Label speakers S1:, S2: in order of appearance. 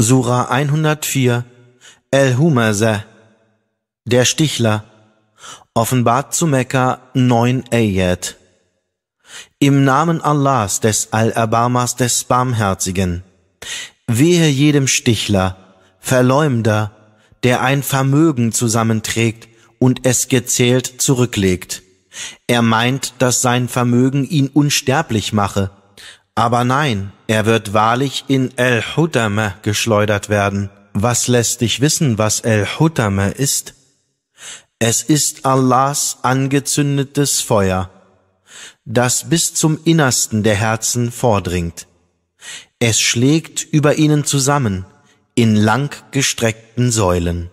S1: Surah 104 el humaza Der Stichler offenbart zu Mekka 9 Ayat. Im Namen Allahs des Al-Abamas des Barmherzigen. Wehe jedem Stichler, Verleumder, der ein Vermögen zusammenträgt und es gezählt zurücklegt. Er meint, dass sein Vermögen ihn unsterblich mache aber nein, er wird wahrlich in el hutame geschleudert werden. Was lässt dich wissen, was el hutame ist? Es ist Allahs angezündetes Feuer, das bis zum Innersten der Herzen vordringt. Es schlägt über ihnen zusammen in langgestreckten Säulen.